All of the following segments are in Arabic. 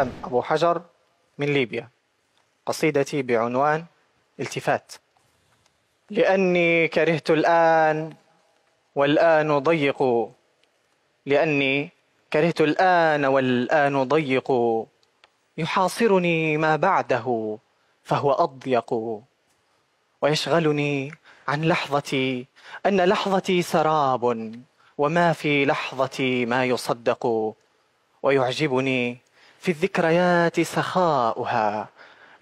أبو حجر من ليبيا قصيدتي بعنوان التفات لأني كرهت الآن والآن ضيق لأني كرهت الآن والآن ضيق يحاصرني ما بعده فهو أضيق ويشغلني عن لحظتي أن لحظتي سراب وما في لحظتي ما يصدق ويعجبني في الذكريات سخاؤها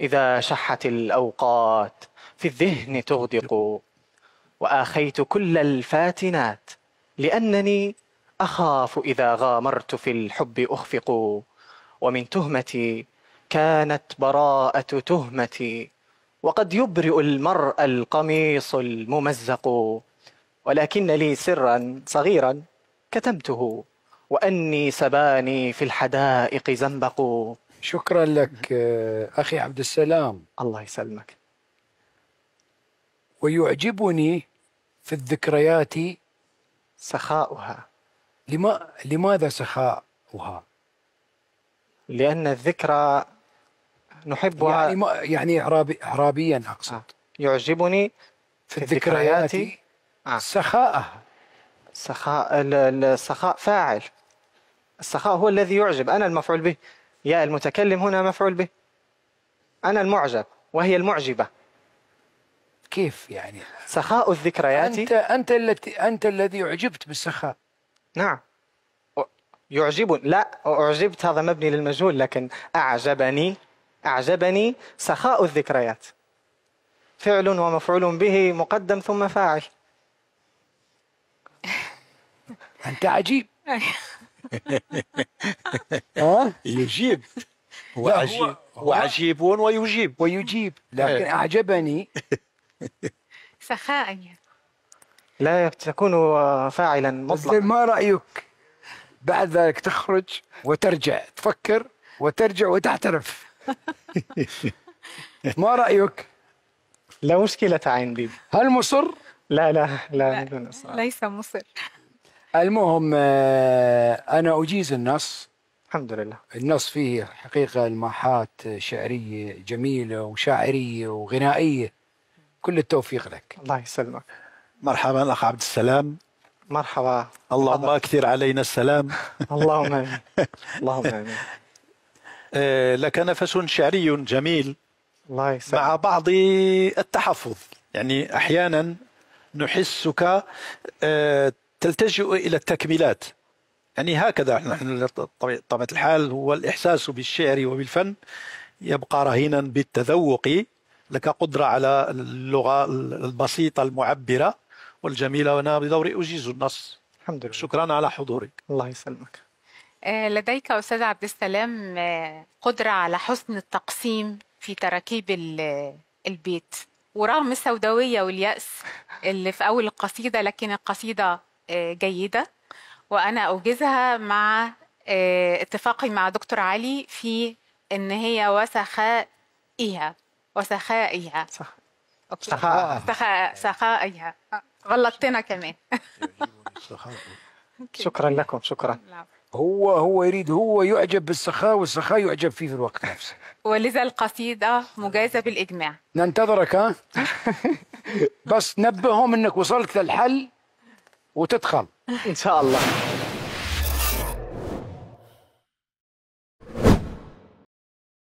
إذا شحت الأوقات في الذهن تغدق وآخيت كل الفاتنات لأنني أخاف إذا غامرت في الحب أخفق ومن تهمتي كانت براءة تهمتي وقد يبرئ المرء القميص الممزق ولكن لي سرا صغيرا كتمته وأني سباني في الحدائق زنبق شكرا لك آه، أخي عبد السلام الله يسلمك ويعجبني في الذكريات سخاؤها لما لماذا سخاؤها؟ لأن الذكرى نحبها يعني ما يعني إعرابي إعرابيا أقصد آه. يعجبني في, الذكريات, آه. سخاءها سخاء السخاء فاعل السخاء هو الذي يعجب أنا المفعول به يا المتكلم هنا مفعول به أنا المعجب وهي المعجبة كيف يعني سخاء الذكريات أنت أنت التي أنت الذي أعجبت بالسخاء نعم يعجب لا أعجبت هذا مبني للمجهول لكن أعجبني أعجبني سخاء الذكريات فعل ومفعول به مقدم ثم فاعل أنت عجيب ها؟ يجيب هو عجيب هو عجيب ويجيب ويجيب لكن إيه. أعجبني سخاء لا تكون فاعلا مطلقا ما رأيك بعد ذلك تخرج وترجع تفكر وترجع وتعترف ما رأيك؟ لا مشكلة عندي هل مصر؟ لا لا لا, لا ليس مصر المهم آه، انا اجيز النص الحمد لله النص فيه حقيقه الماحات شعريه جميله وشاعريه وغنائيه كل التوفيق لك الله يسلمك مرحبا اخ عبد السلام مرحبا اللهم اكثر علينا السلام اللهم امين اللهم امين آه، لك نفس شعري جميل الله يسلمك مع بعض التحفظ يعني احيانا نحسك آه، تلتجئ إلى التكميلات يعني هكذا نحن طبيعة الحال هو الإحساس بالشعر وبالفن يبقى رهينا بالتذوق لك قدرة على اللغة البسيطة المعبرة والجميلة وأنا بدوري أجيز النص الحمد لله شكرا على حضورك الله يسلمك آه، لديك أستاذ عبد السلام آه، قدرة على حسن التقسيم في تراكيب آه، البيت ورغم السوداوية واليأس اللي في أول القصيدة لكن القصيدة آه، جيده وانا اوجزها مع آه، اتفاقي مع دكتور علي في ان هي وسخائها وسخائها صح اوكي سخاء سخائها غلطتنا كمان شكرا لكم شكرا نعم. هو هو يريد هو يعجب بالسخاء والسخاء يعجب فيه في الوقت نفسه ولذا القصيدة مجازة بالإجماع ننتظرك ها بس نبههم أنك وصلت للحل وتدخل ان شاء الله